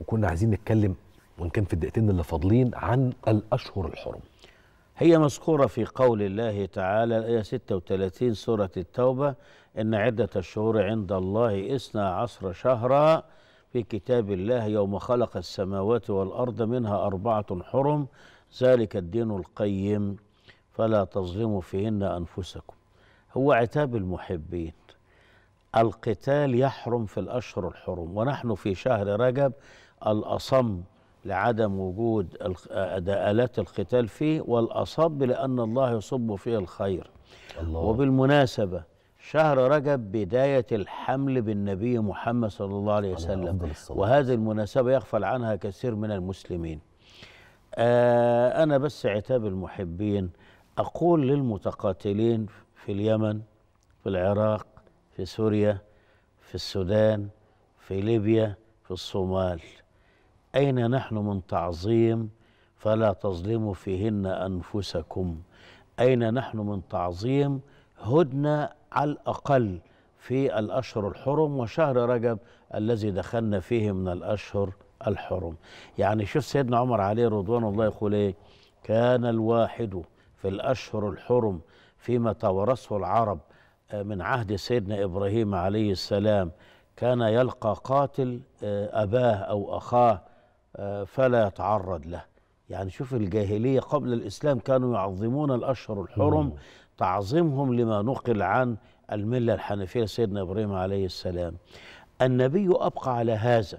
وكنا عايزين نتكلم وان كان في الدقيقتين اللي فاضلين عن الاشهر الحرم هي مذكوره في قول الله تعالى الايه 36 سوره التوبه ان عده الشهور عند الله اثنا عشر شهرا في كتاب الله يوم خلق السماوات والارض منها اربعه حرم ذلك الدين القيم فلا تظلموا فيهن انفسكم هو عتاب المحبين القتال يحرم في الاشهر الحرم ونحن في شهر رجب الأصم لعدم وجود آلات القتال فيه والأصب لأن الله يصب فيه الخير الله. وبالمناسبة شهر رجب بداية الحمل بالنبي محمد صلى الله عليه وسلم وهذه المناسبة يغفل عنها كثير من المسلمين آه أنا بس عتاب المحبين أقول للمتقاتلين في اليمن في العراق في سوريا في السودان في ليبيا في الصومال أين نحن من تعظيم فلا تظلموا فيهن أنفسكم أين نحن من تعظيم هدنا على الأقل في الأشهر الحرم وشهر رجب الذي دخلنا فيه من الأشهر الحرم يعني شوف سيدنا عمر عليه رضوان الله يقول إيه كان الواحد في الأشهر الحرم فيما تورثه العرب آه، من عهد سيدنا إبراهيم عليه السلام كان يلقى قاتل آه، أباه أو أخاه فلا يتعرض له يعني شوف الجاهلية قبل الإسلام كانوا يعظمون الأشهر الحرم تعظيمهم لما نقل عن الملة الحنفية سيدنا إبراهيم عليه السلام النبي أبقى على هذا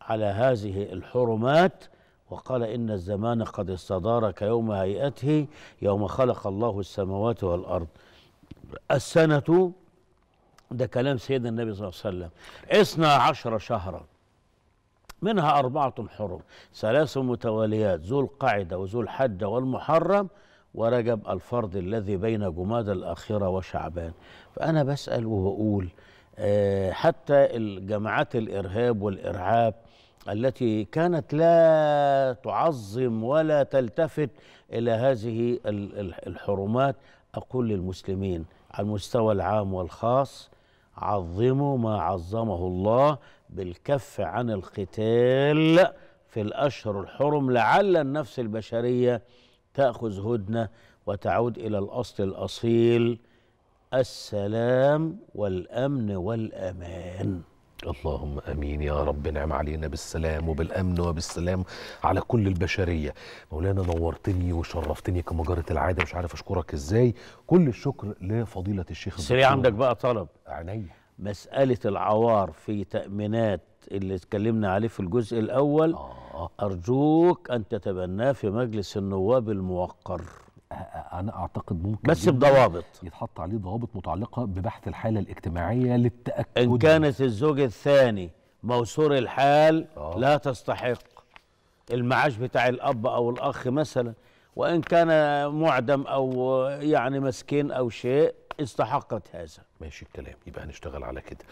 على هذه الحرمات وقال إن الزمان قد استدار كيوم هيئته يوم خلق الله السماوات والأرض السنة ده كلام سيدنا النبي صلى الله عليه وسلم اثنا عشر شهرا منها أربعة حرم ثلاث متواليات ذو القعدة وذو الحجة والمحرم ورجب الفرض الذي بين جماد الآخرة وشعبان فأنا بسأل وبقول آه، حتى الجماعات الإرهاب والإرعاب التي كانت لا تعظم ولا تلتفت إلى هذه الحرمات أقول للمسلمين على المستوى العام والخاص عظموا ما عظمه الله بالكف عن القتال في الأشهر الحرم لعل النفس البشرية تأخذ هدنة وتعود إلى الأصل الأصيل السلام والأمن والأمان اللهم امين يا رب نعم علينا بالسلام وبالامن وبالسلام على كل البشريه مولانا نورتني وشرفتني كمجره العاده مش عارف اشكرك ازاي كل الشكر لفضيله الشيخ سريع عندك بقى طلب عينيا مساله العوار في تامينات اللي اتكلمنا عليه في الجزء الاول آه. ارجوك ان تتبناه في مجلس النواب الموقر انا اعتقد ممكن بس بضوابط يتحط عليه ضوابط متعلقه ببحث الحاله الاجتماعيه للتاكد ان كانت الزوج الثاني موسور الحال أوه. لا تستحق المعاش بتاع الاب او الاخ مثلا وان كان معدم او يعني مسكين او شيء استحقت هذا ماشي الكلام يبقى هنشتغل على كده